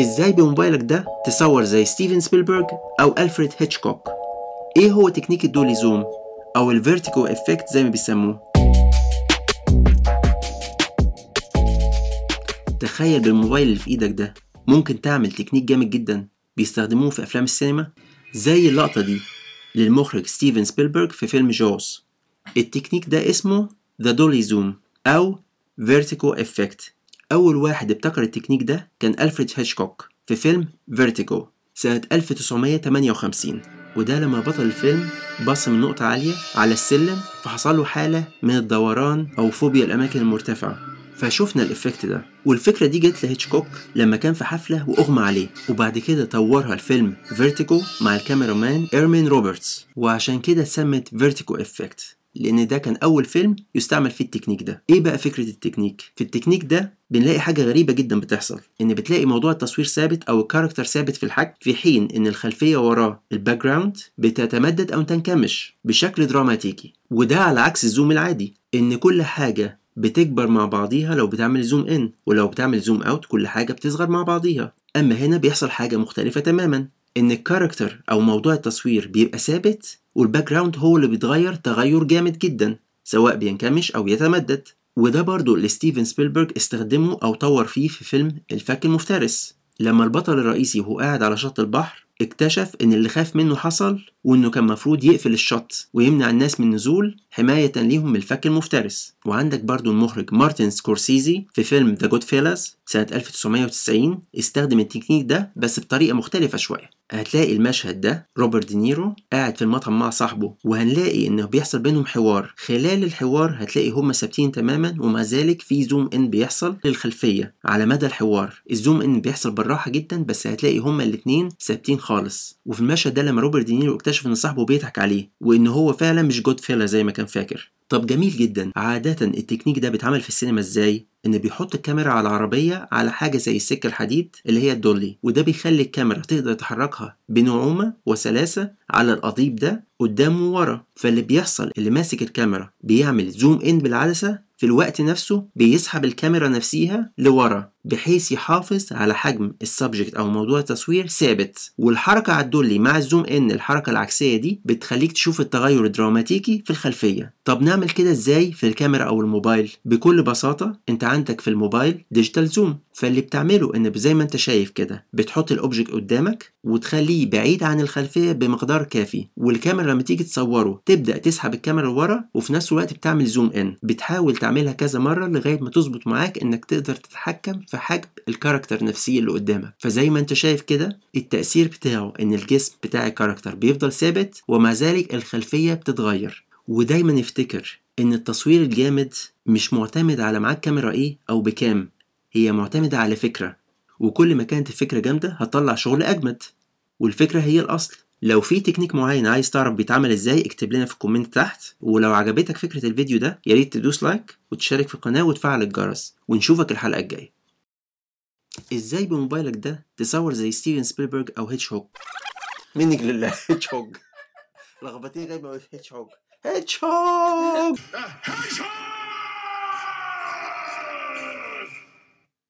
ازاي بموبايلك ده تصور زي ستيفن سبيلبرج او الفريد هيتشكوك ايه هو تكنيك الدولي زوم او الفيرتيكو افكت زي ما بيسموه تخيل بالموبايل اللي في ايدك ده ممكن تعمل تكنيك جامد جدا بيستخدموه في افلام السينما زي اللقطه دي للمخرج ستيفن سبيلبرج في فيلم جوز التكنيك ده اسمه ذا دولي زوم او فيرتيكو افكت أول واحد ابتكر التكنيك ده كان ألفريد هيتشكوك في فيلم فيرتيجو سنة 1958 وده لما بطل الفيلم بص من نقطة عالية على السلم فحصل له حالة من الدوران أو فوبيا الأماكن المرتفعة فشفنا الإفكت ده والفكرة دي جت لهيتشكوك لما كان في حفلة وأغمى عليه وبعد كده طورها الفيلم فيرتيكو مع الكاميرامان إيرمين روبرتس وعشان كده اتسمت فيرتيكو إفكت لان ده كان اول فيلم يستعمل فيه التكنيك ده ايه بقى فكره التكنيك في التكنيك ده بنلاقي حاجه غريبه جدا بتحصل ان بتلاقي موضوع التصوير ثابت او الكاركتر ثابت في الحجم في حين ان الخلفيه وراه الباك جراوند بتتمدد او تنكمش بشكل دراماتيكي وده على عكس الزوم العادي ان كل حاجه بتكبر مع بعضيها لو بتعمل زوم ان ولو بتعمل زوم اوت كل حاجه بتصغر مع بعضيها اما هنا بيحصل حاجه مختلفه تماما ان الكاركتر او موضوع التصوير بيبقى ثابت والباك جراوند هو اللي بيتغير تغير جامد جدا سواء بينكمش او يتمدد وده برضه اللي ستيفن سبيلبرج استخدمه او طور فيه في فيلم الفك المفترس لما البطل الرئيسي وهو قاعد على شط البحر اكتشف ان اللي خاف منه حصل وانه كان مفروض يقفل الشط ويمنع الناس من النزول حماية ليهم من الفك المفترس وعندك برضو المخرج مارتن سكورسيزي في فيلم ذا جود فيلاز سنة 1990 استخدم التكنيك ده بس بطريقة مختلفة شوية هتلاقي المشهد ده روبرت دينيرو قاعد في المطعم مع صاحبه وهنلاقي انه بيحصل بينهم حوار خلال الحوار هتلاقي هما ثابتين تماما ومع ذلك في زوم ان بيحصل للخلفيه على مدى الحوار الزوم ان بيحصل بالراحه جدا بس هتلاقي هما الاتنين ثابتين خالص وفي المشهد ده لما روبرت دينيرو اكتشف ان صاحبه بيضحك عليه وان هو فعلا مش جود فيلا زي ما كان فاكر طب جميل جدا عادة التكنيك ده بيتعمل في السينما ازاي؟ ان بيحط الكاميرا على العربية على حاجة زي السكة الحديد اللي هي الدولي وده بيخلي الكاميرا تقدر تحركها بنعومة وسلاسة على القضيب ده قدام وورا فاللي بيحصل اللي ماسك الكاميرا بيعمل زوم ان بالعدسة في الوقت نفسه بيسحب الكاميرا نفسيها لورا بحيث يحافظ على حجم السبجكت او موضوع التصوير ثابت والحركه هتدل مع الزوم ان الحركه العكسيه دي بتخليك تشوف التغير الدراماتيكي في الخلفيه طب نعمل كده ازاي في الكاميرا او الموبايل بكل بساطه انت عندك في الموبايل ديجيتال زوم فاللي بتعمله ان زي ما انت شايف كده بتحط الاوبجكت قدامك وتخليه بعيد عن الخلفيه بمقدار كافي والكاميرا لما تيجي تصوره تبدا تسحب الكاميرا لورا وفي نفس الوقت بتعمل زوم ان بتحاول تعملها كذا مره لغايه ما تظبط معاك انك تقدر تتحكم في في حجم الكاركتر نفسيه اللي قدامك فزي ما انت شايف كده التاثير بتاعه ان الجسم بتاع الكاركتر بيفضل ثابت ومع ذلك الخلفيه بتتغير ودايما افتكر ان التصوير الجامد مش معتمد على معاك كاميرا ايه او بكام هي معتمدة على فكرة وكل ما كانت الفكرة جامدة هتطلع شغل أجمد والفكرة هي الأصل لو في تكنيك معين عايز تعرف بيتعمل ازاي اكتب لنا في الكومنت تحت ولو عجبتك فكرة الفيديو ده ياريت تدوس لايك وتشارك في القناة وتفعل الجرس ونشوفك الحلقة الجاية ازاي بموبايلك ده تصور زي ستيفن سبيلبرج او هيتش هوك منك لله هيتش هوك لخبطتني غايبه هيتش هوك هيتش هوك